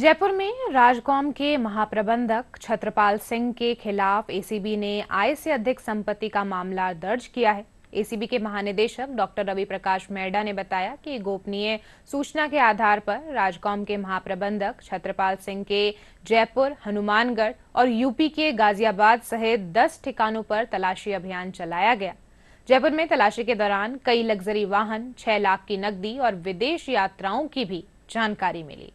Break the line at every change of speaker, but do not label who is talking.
जयपुर में राजकॉम के महाप्रबंधक छत्रपाल सिंह के खिलाफ एसीबी ने आय से अधिक संपत्ति का मामला दर्ज किया है एसीबी के महानिदेशक डॉक्टर रवि प्रकाश मैडा ने बताया कि गोपनीय सूचना के आधार पर राजकॉम के महाप्रबंधक छत्रपाल सिंह के जयपुर हनुमानगढ़ और यूपी के गाजियाबाद सहित 10 ठिकानों पर तलाशी अभियान चलाया गया जयपुर में तलाशी के दौरान कई लग्जरी वाहन छह लाख की नकदी और विदेश यात्राओं की भी जानकारी मिली